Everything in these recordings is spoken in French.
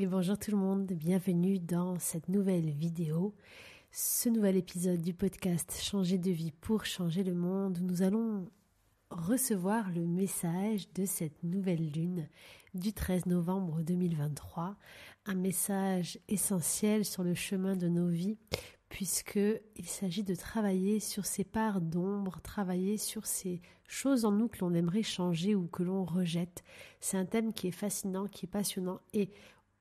bonjour tout le monde, bienvenue dans cette nouvelle vidéo, ce nouvel épisode du podcast Changer de vie pour changer le monde nous allons recevoir le message de cette nouvelle lune du 13 novembre 2023, un message essentiel sur le chemin de nos vies puisque il s'agit de travailler sur ces parts d'ombre, travailler sur ces choses en nous que l'on aimerait changer ou que l'on rejette. C'est un thème qui est fascinant, qui est passionnant et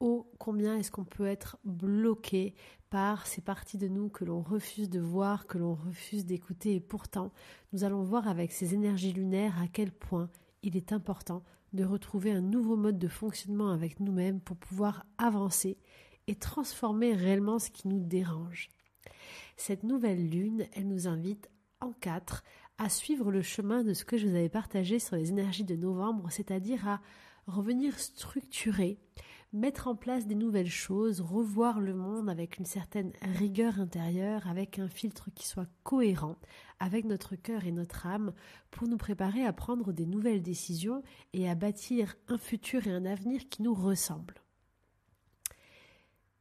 oh combien est-ce qu'on peut être bloqué par ces parties de nous que l'on refuse de voir, que l'on refuse d'écouter. Et pourtant, nous allons voir avec ces énergies lunaires à quel point il est important de retrouver un nouveau mode de fonctionnement avec nous-mêmes pour pouvoir avancer et transformer réellement ce qui nous dérange. Cette nouvelle lune, elle nous invite en quatre à suivre le chemin de ce que je vous avais partagé sur les énergies de novembre, c'est-à-dire à revenir structuré mettre en place des nouvelles choses, revoir le monde avec une certaine rigueur intérieure, avec un filtre qui soit cohérent avec notre cœur et notre âme pour nous préparer à prendre des nouvelles décisions et à bâtir un futur et un avenir qui nous ressemblent.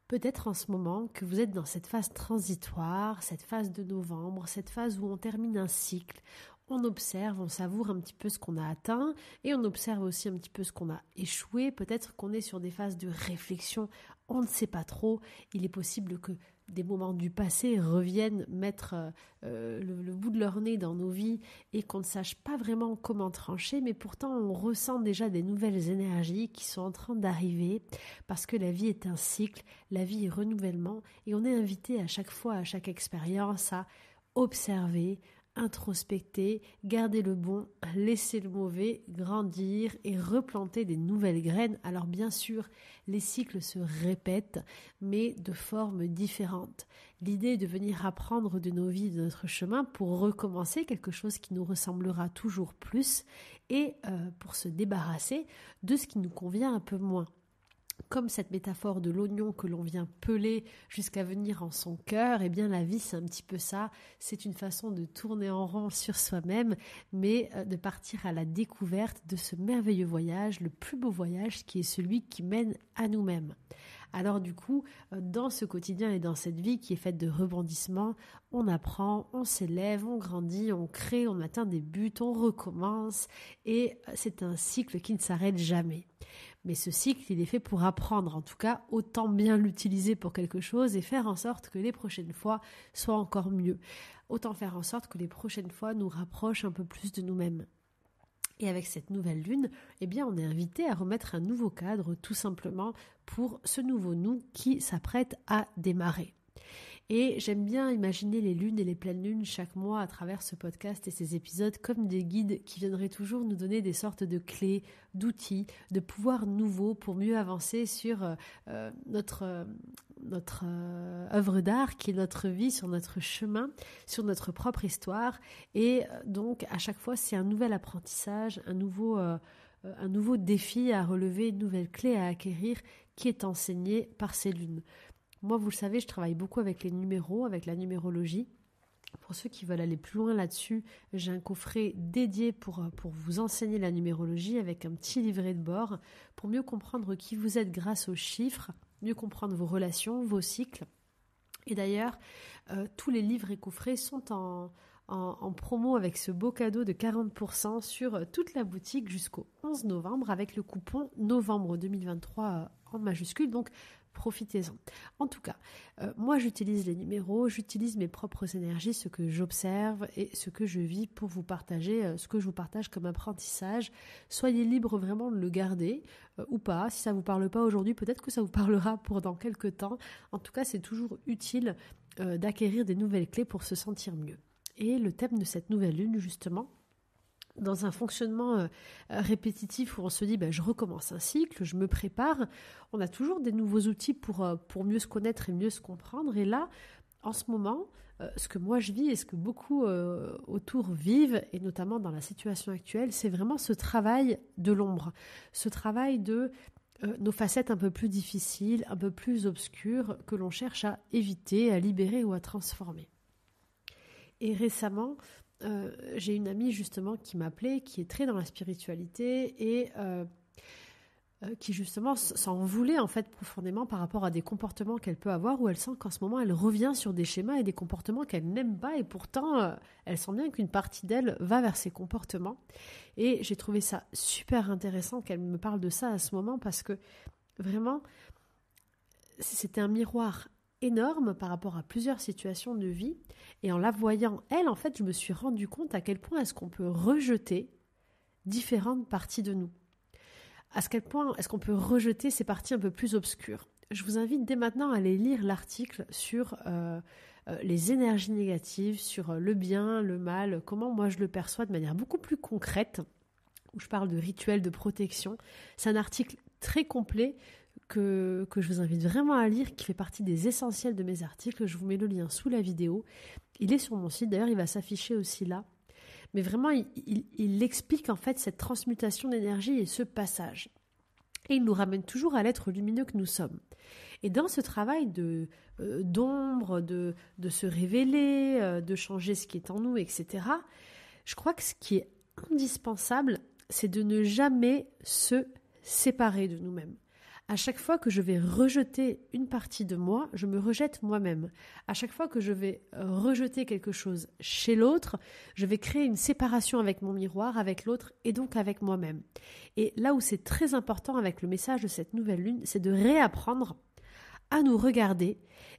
Peut-être en ce moment que vous êtes dans cette phase transitoire, cette phase de novembre, cette phase où on termine un cycle, on observe, on savoure un petit peu ce qu'on a atteint et on observe aussi un petit peu ce qu'on a échoué. Peut-être qu'on est sur des phases de réflexion, on ne sait pas trop. Il est possible que des moments du passé reviennent mettre euh, euh, le, le, bout de leur nez dans nos vies et qu'on ne sache pas vraiment comment trancher, mais pourtant on ressent déjà des nouvelles énergies qui sont en train d'arriver parce que la vie est un cycle, la vie est renouvellement et on est invité à chaque fois, à chaque expérience à observer, introspecter, garder le bon, laisser le mauvais, grandir et replanter des nouvelles graines. Alors bien sûr, les cycles se répètent, mais de formes différentes. L'idée est de venir apprendre de nos vies, de notre chemin, pour recommencer quelque chose qui nous ressemblera toujours plus et euh, pour se débarrasser de ce qui nous convient un peu moins comme cette métaphore de l'oignon que l'on vient peler jusqu'à venir en son cœur, eh bien la vie c'est un petit peu ça, c'est une façon de tourner en rond sur soi-même, mais euh, de partir à la découverte de ce merveilleux voyage, le plus beau voyage qui est celui qui mène à nous-mêmes. Alors du coup, euh, dans ce quotidien et dans cette vie qui est faite de rebondissements, on apprend, on s'élève, on grandit, on crée, on atteint des buts, on recommence et euh, c'est un cycle qui ne s'arrête jamais. Mais ce cycle, il est fait pour apprendre, en tout cas, autant bien l'utiliser pour quelque chose et faire en sorte que les prochaines fois soient encore mieux. Autant faire en sorte que les prochaines fois nous rapprochent un peu plus de nous-mêmes. Et avec cette nouvelle lune, eh bien, on est invité à remettre un nouveau cadre, tout simplement, pour ce nouveau nous qui s'apprête à démarrer. Et j'aime bien imaginer les lunes et les pleines lunes chaque mois à travers ce podcast et ces épisodes comme des guides qui viendraient toujours nous donner des sortes de clés, d'outils, de pouvoirs nouveaux pour mieux avancer sur euh, euh, notre, euh, notre œuvre d'art qui est notre vie, sur notre chemin, sur notre propre histoire. Et donc à chaque fois, c'est un nouvel apprentissage, un nouveau un nouveau défi à relever, une nouvelle clé à acquérir qui est enseignée par ces lunes. Moi, vous le savez, je travaille beaucoup avec les numéros, avec la numérologie. Pour ceux qui veulent aller plus loin là-dessus, j'ai un coffret dédié pour, euh, pour vous enseigner la numérologie avec un petit livret de bord pour mieux comprendre qui vous êtes grâce aux chiffres, mieux comprendre vos relations, vos cycles. Et d'ailleurs, euh, tous les livres et coffrets sont en, en, promo avec ce beau cadeau de 40% sur toute la boutique jusqu'au 11 novembre avec le coupon novembre 2023 euh, en majuscule. Donc profitez-en. En tout cas, euh, moi j'utilise les numéros, j'utilise mes propres énergies, ce que j'observe et ce que je vis pour vous partager euh, ce que je vous partage comme apprentissage. Soyez libre vraiment de le garder ou pas. Si ça vous parle pas aujourd'hui, peut-être que ça vous parlera pour dans quelques temps. En tout cas, c'est toujours utile d'acquérir des nouvelles clés pour se sentir mieux. Et le thème de cette nouvelle lune, justement, dans un fonctionnement euh, répétitif où on se dit ben, je recommence un cycle, je me prépare, on a toujours des nouveaux outils pour, euh, pour mieux se connaître et mieux se comprendre. Et là, en ce moment, euh, ce que moi je vis et ce que beaucoup autour vivent, et notamment dans la situation actuelle, c'est vraiment ce travail de l'ombre, ce travail de nos facettes un peu plus difficiles, un peu plus obscures, que l'on cherche à éviter, à libérer ou à transformer. Et récemment, euh, j'ai une amie justement qui m'appelait, qui est très dans la spiritualité et euh, euh, qui justement s'en voulait en fait profondément par rapport à des comportements qu'elle peut avoir où elle sent qu'en ce moment elle revient sur des schémas et des comportements qu'elle n'aime pas et pourtant elle sent bien qu'une partie d'elle va vers ces comportements. Et j'ai trouvé ça super intéressant qu'elle me parle de ça à ce moment parce que vraiment c'était un miroir énorme par rapport à plusieurs situations de vie. Et en la voyant, elle, en fait, je me suis rendu compte à quel point est-ce qu'on peut rejeter différentes parties de nous. À ce quel point est-ce qu'on peut rejeter ces parties un peu plus obscures. Je vous invite dès maintenant à aller lire l'article sur euh, euh, les énergies négatives, sur euh, le bien, le mal, comment moi je le perçois de manière beaucoup plus concrète, où je parle de rituel de protection. C'est un article très complet que, je vous invite vraiment à lire, qui fait partie des essentiels de mes articles. Je vous mets le lien sous la vidéo. Il est sur mon site, d'ailleurs il va s'afficher aussi là. Mais vraiment, il, explique en fait cette transmutation d'énergie et ce passage. Et il nous ramène toujours à l'être lumineux que nous sommes. Et dans ce travail de euh, d'ombre, de, de se révéler, euh, de changer ce qui est en nous, etc., je crois que ce qui est indispensable, c'est de ne jamais se séparer de nous-mêmes. À chaque fois que je vais rejeter une partie de moi, je me rejette moi-même. À chaque fois que je vais euh, rejeter quelque chose chez l'autre, je vais créer une séparation avec mon miroir, avec l'autre et donc avec moi-même. Et là où c'est très important avec le message de cette nouvelle lune, c'est de réapprendre à nous regarder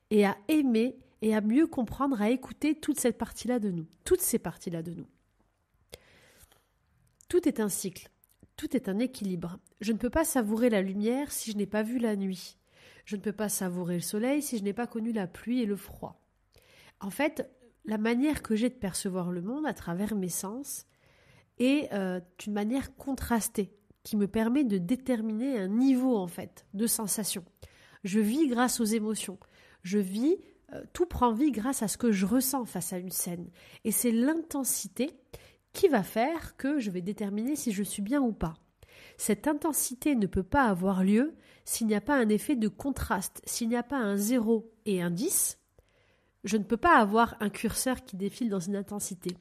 et à aimer et à mieux comprendre, à écouter toute cette partie-là de nous, toutes ces parties-là de nous. Tout est un cycle. Tout est un équilibre. Je ne peux pas savourer la lumière si je n'ai pas vu la nuit. Je ne peux pas savourer le soleil si je n'ai pas connu la pluie et le froid. En fait, la manière que j'ai de percevoir le monde à travers mes sens est euh, une manière contrastée qui me permet de déterminer un niveau en fait de sensation. Je vis grâce aux émotions. Je vis euh, tout prend vie grâce à ce que je ressens face à une scène. Et c'est l'intensité qui va faire que je vais déterminer si je suis bien ou pas. Cette intensité ne peut pas avoir lieu s'il n'y a pas un effet de contraste, s'il n'y a pas un zéro et un dix, Je ne peux pas avoir un curseur qui défile dans une intensité.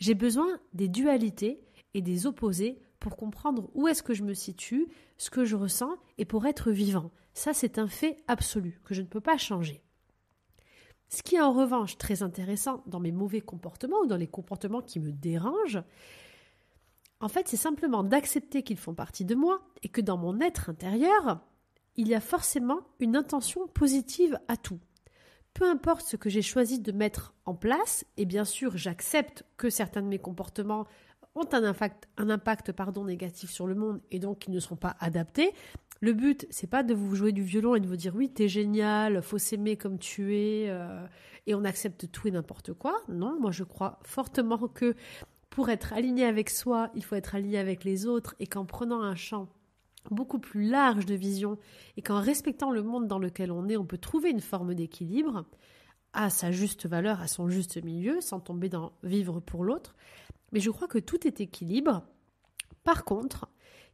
J'ai besoin des dualités et des opposés pour comprendre où est-ce que je me situe, ce que je ressens et pour être vivant. Ça, c'est un fait absolu que je ne peux pas changer. Ce qui est en revanche très intéressant dans mes mauvais comportements ou dans les comportements qui me dérangent, en fait, c'est simplement d'accepter qu'ils font partie de moi et que dans mon être intérieur, il y a forcément une intention positive à tout. Peu importe ce que j'ai choisi de mettre en place, et bien sûr, j'accepte que certains de mes comportements ont un impact, un impact pardon, négatif sur le monde et donc ils ne seront pas adaptés, le but, c'est pas de vous jouer du violon et de vous dire oui, t'es génial, faut s'aimer comme tu es, euh, et on accepte tout et n'importe quoi. Non, moi je crois fortement que pour être aligné avec soi, il faut être aligné avec les autres, et qu'en prenant un champ beaucoup plus large de vision, et qu'en respectant le monde dans lequel on est, on peut trouver une forme d'équilibre à sa juste valeur, à son juste milieu, sans tomber dans vivre pour l'autre. Mais je crois que tout est équilibre. Par contre,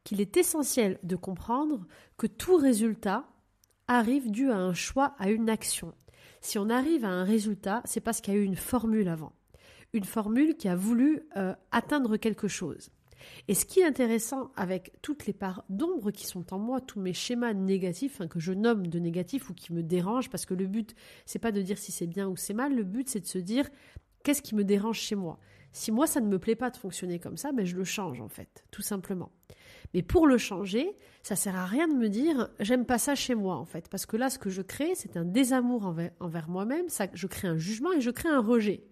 qu'il est essentiel de comprendre que tout résultat arrive dû à un choix, à une action. Si on arrive à un résultat, c'est parce qu'il y a eu une formule avant, une formule qui a voulu euh, atteindre quelque chose. Et ce qui est intéressant avec toutes les parts d'ombre qui sont en moi, tous mes schémas négatifs hein, que je nomme de négatifs ou qui me dérangent, parce que le but c'est pas de dire si c'est bien ou c'est mal, le but c'est de se dire qu'est-ce qui me dérange chez moi. Si moi ça ne me plaît pas de fonctionner comme ça, mais ben, je le change en fait, tout simplement. Mais pour le changer, ça sert à rien de me dire j'aime pas ça chez moi en fait, parce que là ce que je crée c'est un désamour envers, moi-même, je crée un jugement et je crée un rejet.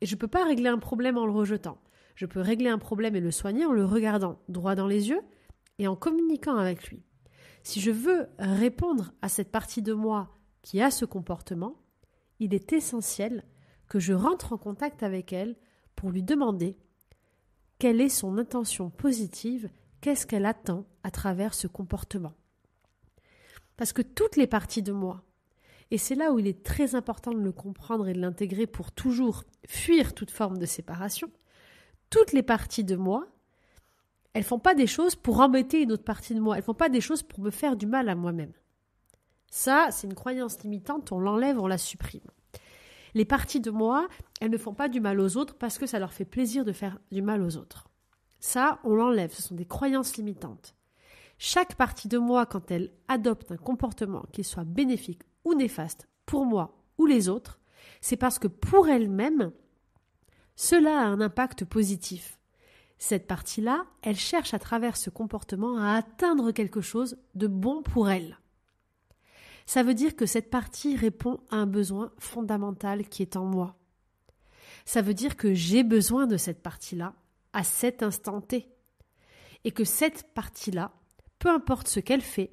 Et je ne peux pas régler un problème en le rejetant. Je peux régler un problème et le soigner en le regardant droit dans les yeux et en communiquant avec lui. Si je veux répondre à cette partie de moi qui a ce comportement, il est essentiel que je rentre en contact avec elle pour lui demander quelle est son intention positive Qu'est-ce qu'elle attend à travers ce comportement Parce que toutes les parties de moi, et c'est là où il est très important de le comprendre et de l'intégrer pour toujours fuir toute forme de séparation, toutes les parties de moi, elles font pas des choses pour embêter une autre partie de moi, elles font pas des choses pour me faire du mal à moi-même. Ça, c'est une croyance limitante, on l'enlève, on la supprime. Les parties de moi, elles ne font pas du mal aux autres parce que ça leur fait plaisir de faire du mal aux autres. Ça, on l'enlève, ce sont des croyances limitantes. Chaque partie de moi, quand elle adopte un comportement, qu'il soit bénéfique ou néfaste, pour moi ou les autres, c'est parce que pour elle-même, cela a un impact positif. Cette partie-là, elle cherche à travers ce comportement à atteindre quelque chose de bon pour elle. Ça veut dire que cette partie répond à un besoin fondamental qui est en moi. Ça veut dire que j'ai besoin de cette partie-là à cet instant T. Et que cette partie-là, peu importe ce qu'elle fait,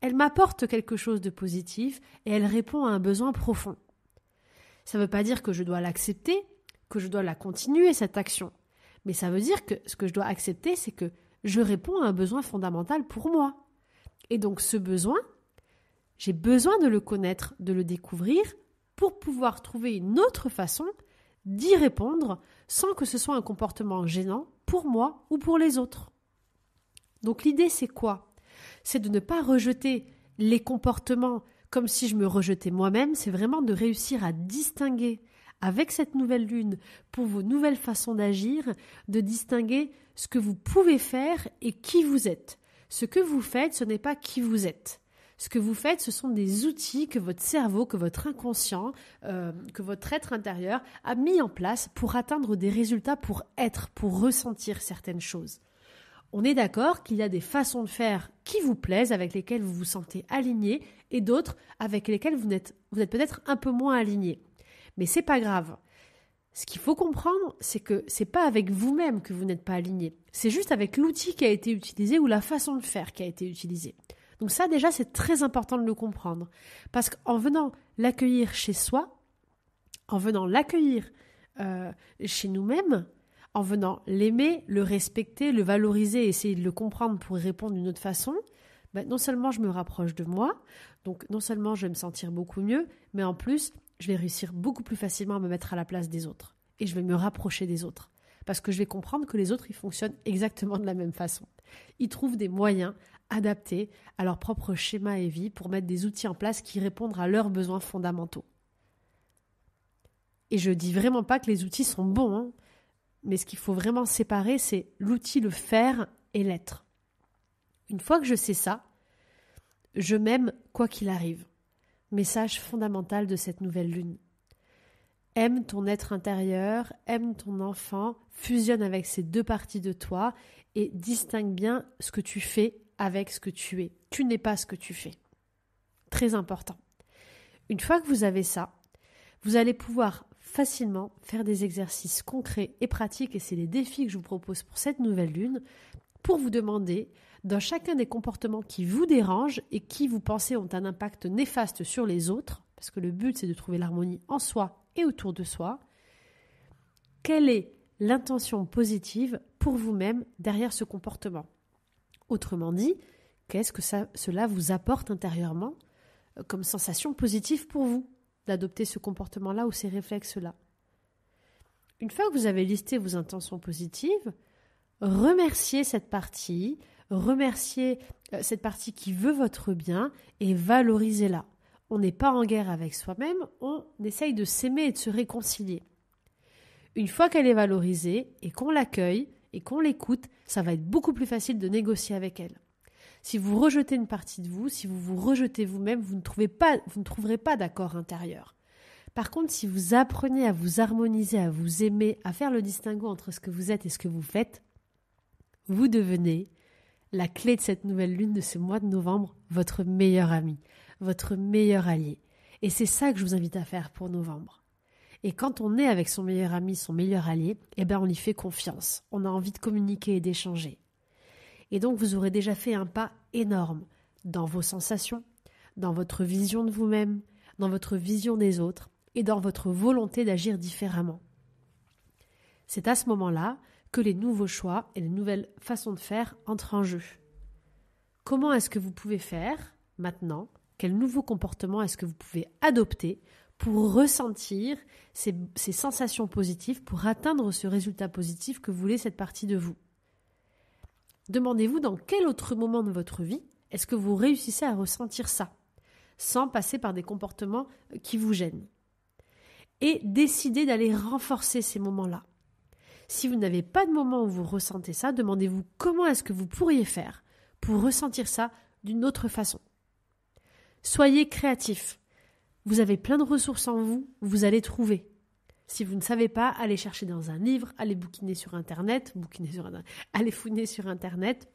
elle m'apporte quelque chose de positif et elle répond à un besoin profond. Ça ne veut pas dire que je dois l'accepter, que je dois la continuer, cette action. Mais ça veut dire que ce que je dois accepter, c'est que je réponds à un besoin fondamental pour moi. Et donc ce besoin, j'ai besoin de le connaître, de le découvrir, pour pouvoir trouver une autre façon d'y répondre sans que ce soit un comportement gênant pour moi ou pour les autres. Donc l'idée c'est quoi C'est de ne pas rejeter les comportements comme si je me rejetais moi-même, c'est vraiment de réussir à distinguer avec cette nouvelle lune pour vos nouvelles façons d'agir, de distinguer ce que vous pouvez faire et qui vous êtes. Ce que vous faites, ce n'est pas qui vous êtes. Ce que vous faites, ce sont des outils que votre cerveau, que votre inconscient, euh, que votre être intérieur a mis en place pour atteindre des résultats, pour être, pour ressentir certaines choses. On est d'accord qu'il y a des façons de faire qui vous plaisent, avec lesquelles vous vous sentez aligné, et d'autres avec lesquelles vous êtes, vous êtes peut-être un peu moins aligné. Mais c'est pas grave. Ce qu'il faut comprendre, c'est que c'est pas avec vous-même que vous n'êtes pas aligné. C'est juste avec l'outil qui a été utilisé ou la façon de faire qui a été utilisée. Donc ça déjà c'est très important de le comprendre parce qu'en venant l'accueillir chez soi, en venant l'accueillir euh, chez nous-mêmes, en venant l'aimer, le respecter, le valoriser, essayer de le comprendre pour y répondre d'une autre façon, ben, non seulement je me rapproche de moi, donc non seulement je vais me sentir beaucoup mieux, mais en plus je vais réussir beaucoup plus facilement à me mettre à la place des autres et je vais me rapprocher des autres parce que je vais comprendre que les autres ils fonctionnent exactement de la même façon. Ils trouvent des moyens adaptés à leur propre schéma et vie pour mettre des outils en place qui répondent à leurs besoins fondamentaux. Et je dis vraiment pas que les outils sont bons, hein, mais ce qu'il faut vraiment séparer, c'est l'outil, le faire et l'être. Une fois que je sais ça, je m'aime quoi qu'il arrive. Message fondamental de cette nouvelle lune. Aime ton être intérieur, aime ton enfant, fusionne avec ces deux parties de toi et distingue bien ce que tu fais avec ce que tu es. Tu n'es pas ce que tu fais. Très important. Une fois que vous avez ça, vous allez pouvoir facilement faire des exercices concrets et pratiques, et c'est les défis que je vous propose pour cette nouvelle lune, pour vous demander, dans chacun des comportements qui vous dérangent et qui vous pensez ont un impact néfaste sur les autres, parce que le but c'est de trouver l'harmonie en soi et autour de soi, quelle est l'intention positive pour vous-même derrière ce comportement Autrement dit, qu'est-ce que cela vous apporte intérieurement euh, comme sensation positive pour vous d'adopter ce comportement-là ou ces réflexes-là Une fois que vous avez listé vos intentions positives, remerciez cette partie, remerciez euh, cette partie qui veut votre bien et valorisez-la. On n'est pas en guerre avec soi-même, on essaye de s'aimer et de se réconcilier. Une fois qu'elle est valorisée et qu'on l'accueille, et qu'on l'écoute, ça va être beaucoup plus facile de négocier avec elle. Si vous rejetez une partie de vous, si vous vous rejetez vous-même, vous ne, trouvez pas, vous ne trouverez pas d'accord intérieur. Par contre, si vous apprenez à vous harmoniser, à vous aimer, à faire le distinguo entre ce que vous êtes et ce que vous faites, vous devenez la clé de cette nouvelle lune de ce mois de novembre, votre meilleur ami, votre meilleur allié. Et c'est ça que je vous invite à faire pour novembre. Et quand on est avec son meilleur ami, son meilleur allié, eh ben, on y fait confiance. On a envie de communiquer et d'échanger. Et donc vous aurez déjà fait un pas énorme dans vos sensations, dans votre vision de vous-même, dans votre vision des autres et dans votre volonté d'agir différemment. C'est à ce moment-là que les nouveaux choix et les nouvelles façons de faire entrent en jeu. Comment est-ce que vous pouvez faire maintenant Quel nouveau comportement est-ce que vous pouvez adopter pour ressentir ces, sensations positives, pour atteindre ce résultat positif que voulait cette partie de vous. Demandez-vous dans quel autre moment de votre vie est-ce que vous réussissez à ressentir ça, sans passer par des comportements euh, qui vous gênent. Et décidez d'aller renforcer ces moments-là. Si vous n'avez pas de moment où vous ressentez ça, demandez-vous comment est-ce que vous pourriez faire pour ressentir ça d'une autre façon. Soyez créatif. Vous avez plein de ressources en vous, vous allez trouver. Si vous ne savez pas, allez chercher dans un livre, allez bouquiner sur Internet, bouquiner sur allez fouiner sur Internet,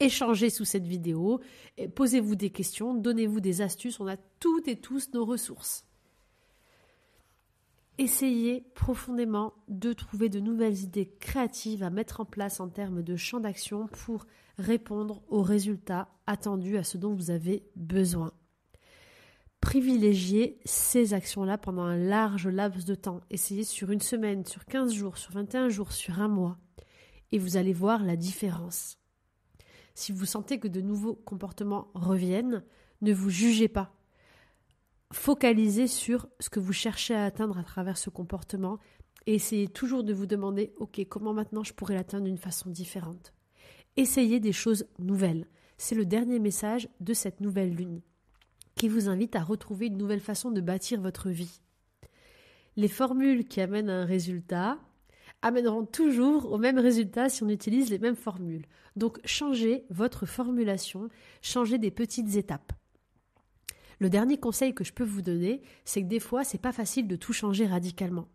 échangez sous cette vidéo, posez-vous des questions, donnez-vous des astuces, on a toutes et tous nos ressources. Essayez profondément de trouver de nouvelles idées créatives à mettre en place en termes de champ d'action pour répondre aux résultats attendus, à ce dont vous avez besoin privilégiez ces actions-là pendant un large laps de temps. Essayez sur une semaine, sur 15 jours, sur 21 jours, sur un mois. Et vous allez voir la différence. Si vous sentez que de nouveaux comportements reviennent, ne vous jugez pas. Focalisez sur ce que vous cherchez à atteindre à travers ce comportement et essayez toujours de vous demander, OK, comment maintenant je pourrais l'atteindre d'une façon différente Essayez des choses nouvelles. C'est le dernier message de cette nouvelle lune qui vous invite à retrouver une nouvelle façon de bâtir votre vie. Les formules qui amènent à un résultat amèneront toujours au même résultat si on utilise les mêmes formules. Donc changez votre formulation, changez des petites étapes. Le dernier conseil que je peux vous donner, c'est que des fois, c'est pas facile de tout changer radicalement.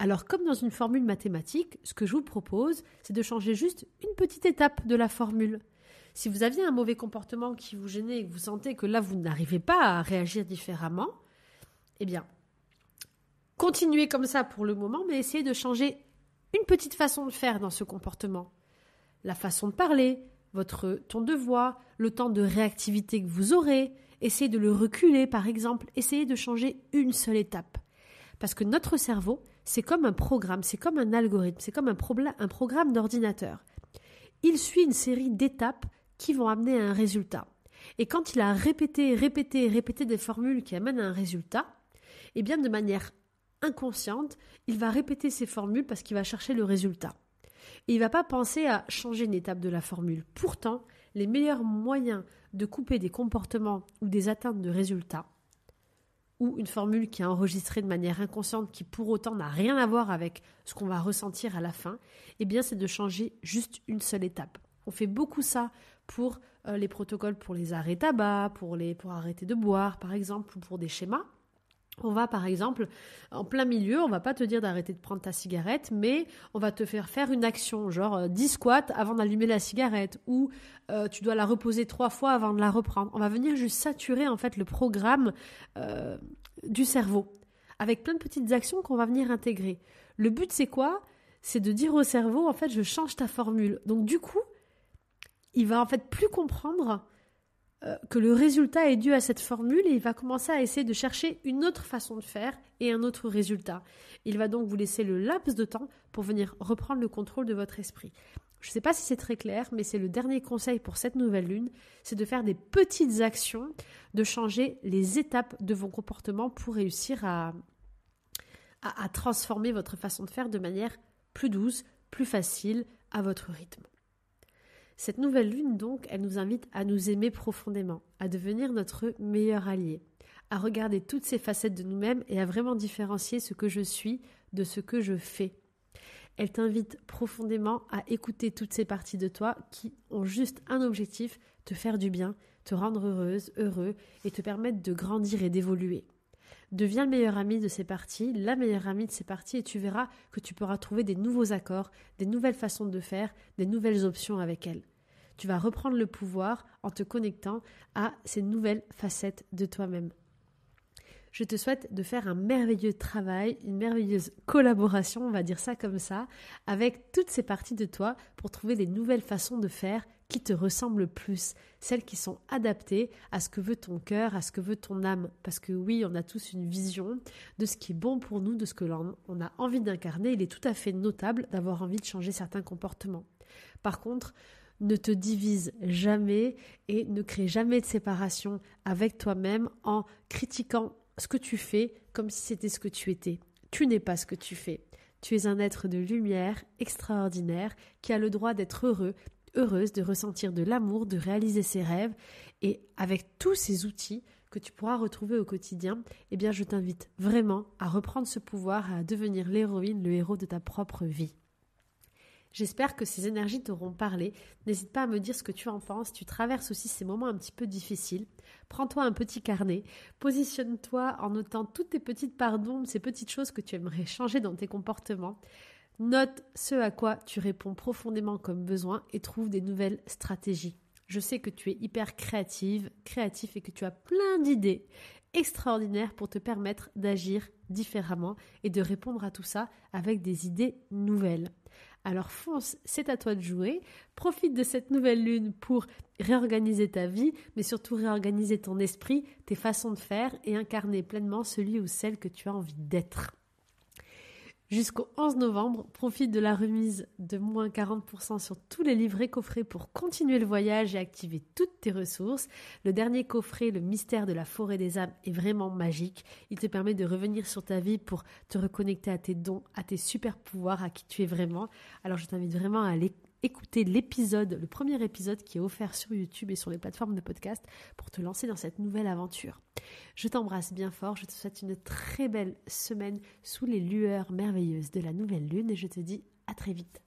Alors, comme dans une formule mathématique, ce que je vous propose, c'est de changer juste une petite étape de la formule. Si vous aviez un mauvais comportement qui vous gênait et que vous sentez que là, vous n'arrivez pas à réagir différemment, eh bien, continuez comme ça pour le moment, mais essayez de changer une petite façon de faire dans ce comportement. La façon de parler, votre ton de voix, le temps de réactivité que vous aurez, essayez de le reculer par exemple, essayez de changer une seule étape. Parce que notre cerveau, c'est comme un programme, c'est comme un algorithme, c'est comme un, programme d'ordinateur. Il suit une série d'étapes qui vont amener à un résultat. Et quand il a répété, répété, répété des formules qui amènent à un résultat, et eh bien de manière inconsciente, il va répéter ces formules parce qu'il va chercher le résultat. Et il ne va pas penser à changer une étape de la formule. Pourtant, les meilleurs moyens de couper des comportements ou des atteintes de résultats, ou une formule qui est enregistrée de manière inconsciente qui pour autant n'a rien à voir avec ce qu'on va ressentir à la fin, eh bien c'est de changer juste une seule étape. On fait beaucoup ça pour euh, les protocoles pour les arrêts tabac, pour, les, pour arrêter de boire par exemple, ou pour des schémas. On va par exemple en plein milieu, on va pas te dire d'arrêter de prendre ta cigarette, mais on va te faire faire une action, genre 10 euh, squats avant d'allumer la cigarette, ou euh, tu dois la reposer trois fois avant de la reprendre. On va venir juste saturer en fait le programme du cerveau avec plein de petites actions qu'on va venir intégrer. Le but c'est quoi C'est de dire au cerveau en fait je change ta formule. Donc du coup il va en fait plus comprendre euh, que le résultat est dû à cette formule et il va commencer à essayer de chercher une autre façon de faire et un autre résultat. Il va donc vous laisser le laps de temps pour venir reprendre le contrôle de votre esprit. Je ne sais pas si c'est très clair, mais c'est le dernier conseil pour cette nouvelle lune, c'est de faire des petites actions, de changer les étapes de vos comportements pour réussir à, à transformer votre façon de faire de manière plus douce, plus facile, à votre rythme. Cette nouvelle lune, donc, elle nous invite à nous aimer profondément, à devenir notre meilleur allié, à regarder toutes ces facettes de nous-mêmes et à vraiment différencier ce que je suis de ce que je fais. Elle t'invite profondément à écouter toutes ces parties de toi qui ont juste un objectif, te faire du bien, te rendre heureuse, heureux et te permettre de grandir et d'évoluer. Deviens le meilleur ami de ces parties, la meilleure amie de ces parties, et tu verras que tu pourras trouver des nouveaux accords, des nouvelles façons de faire, des nouvelles options avec elles. Tu vas reprendre le pouvoir en te connectant à ces nouvelles facettes de toi-même. Je te souhaite de faire un merveilleux travail, une merveilleuse collaboration, on va dire ça comme ça, avec toutes ces parties de toi pour trouver des nouvelles façons de faire qui te ressemblent plus, celles qui sont adaptées à ce que veut ton cœur, à ce que veut ton âme. Parce que oui, on a tous une vision de ce qui est bon pour nous, de ce que l'on a envie d'incarner. Il est tout à fait notable d'avoir envie de changer certains comportements. Par contre, ne te divise jamais et ne crée jamais de séparation avec toi-même en critiquant ce que tu fais comme si c'était ce que tu étais. Tu n'es pas ce que tu fais. Tu es un être de lumière extraordinaire qui a le droit d'être heureux, heureuse, de ressentir de l'amour, de réaliser ses rêves. Et avec tous ces outils que tu pourras retrouver au quotidien, eh bien je t'invite vraiment à reprendre ce pouvoir, à devenir l'héroïne, le héros de ta propre vie. J'espère que ces énergies t'auront parlé. N'hésite pas à me dire ce que tu en penses. Tu traverses aussi ces moments un petit peu difficiles. Prends-toi un petit carnet. Positionne-toi en notant toutes tes petites pardons, ces petites choses que tu aimerais changer dans tes comportements. Note ce à quoi tu réponds profondément comme besoin et trouve des nouvelles stratégies. Je sais que tu es hyper créative, créatif et que tu as plein d'idées extraordinaires pour te permettre d'agir différemment et de répondre à tout ça avec des idées nouvelles. Alors fonce, c'est à toi de jouer. Profite de cette nouvelle lune pour réorganiser ta vie, mais surtout réorganiser ton esprit, tes façons de faire et incarner pleinement celui ou celle que tu as envie d'être. Jusqu'au 11 novembre, profite de la remise de moins 40% sur tous les livrets coffrets pour continuer le voyage et activer toutes tes ressources. Le dernier coffret, Le mystère de la forêt des âmes, est vraiment magique. Il te permet de revenir sur ta vie pour te reconnecter à tes dons, à tes super pouvoirs, à qui tu es vraiment. Alors je t'invite vraiment à aller écouter l'épisode, le premier épisode qui est offert sur YouTube et sur les plateformes de podcast pour te lancer dans cette nouvelle aventure. Je t'embrasse bien fort, je te souhaite une très belle semaine sous les lueurs merveilleuses de la nouvelle lune et je te dis à très vite.